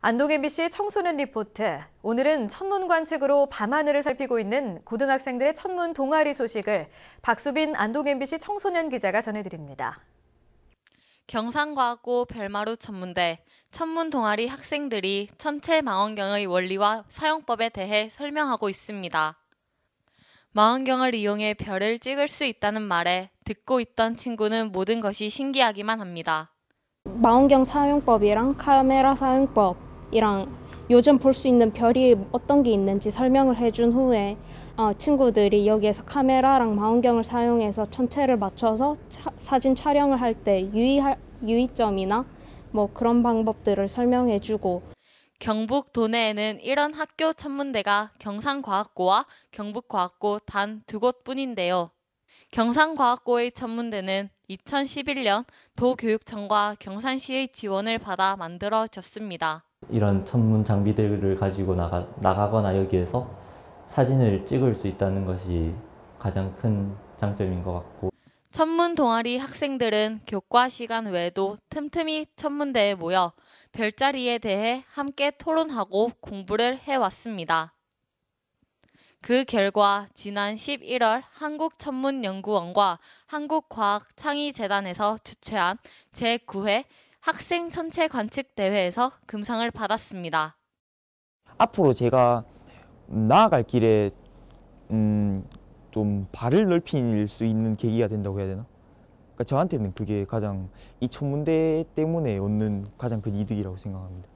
안동 MBC 청소년 리포트. 오늘은 천문 관측으로 밤하늘을 살피고 있는 고등학생들의 천문 동아리 소식을 박수빈 안동 MBC 청소년 기자가 전해드립니다. 경상과학고 별마루 천문대 천문 동아리 학생들이 천체 망원경의 원리와 사용법에 대해 설명하고 있습니다. 망원경을 이용해 별을 찍을 수 있다는 말에 듣고 있던 친구는 모든 것이 신기하기만 합니다. 망원경 사용법이랑 카메라 사용법 이랑 요즘 볼 수 있는 별이 어떤 게 있는지 설명을 해준 후에 어, 친구들이 여기에서 카메라랑 망원경을 사용해서 천체를 맞춰서 차, 사진 촬영을 할 때 유의점이나 뭐 그런 방법들을 설명해주고 경북 도내에는 이런 학교 천문대가 경상과학고와 경북과학고 단 두 곳뿐인데요. 경상과학고의 천문대는 2011년 도교육청과 경산시의 지원을 받아 만들어졌습니다. 이런 천문 장비들을 가지고 나가, 나가거나 여기에서 사진을 찍을 수 있다는 것이 가장 큰 장점인 것 같고 천문 동아리 학생들은 교과 시간 외에도 틈틈이 천문대에 모여 별자리에 대해 함께 토론하고 공부를 해왔습니다. 그 결과 지난 11월 한국천문연구원과 한국과학창의재단에서 주최한 제9회 학생 천체 관측 대회에서 금상을 받았습니다. 앞으로 제가 나아갈 길에 음, 좀 발을 넓힐 수 있는 계기가 된다고 해야 되나? 그러니까 저한테는 그게 가장 이 천문대 때문에 얻는 가장 큰 이득이라고 생각합니다.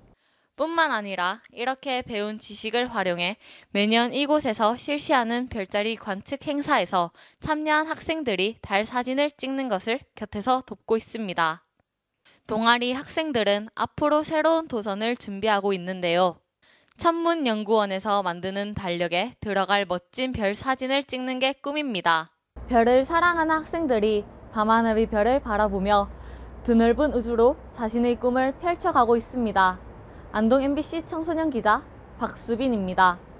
뿐만 아니라 이렇게 배운 지식을 활용해 매년 이곳에서 실시하는 별자리 관측 행사에서 참여한 학생들이 달 사진을 찍는 것을 곁에서 돕고 있습니다. 동아리 학생들은 앞으로 새로운 도선을 준비하고 있는데요. 천문연구원에서 만드는 달력에 들어갈 멋진 별 사진을 찍는 게 꿈입니다. 별을 사랑하는 학생들이 밤하늘의 별을 바라보며 드넓은 우주로 자신의 꿈을 펼쳐가고 있습니다. 안동 MBC 청소년 기자 박수빈입니다.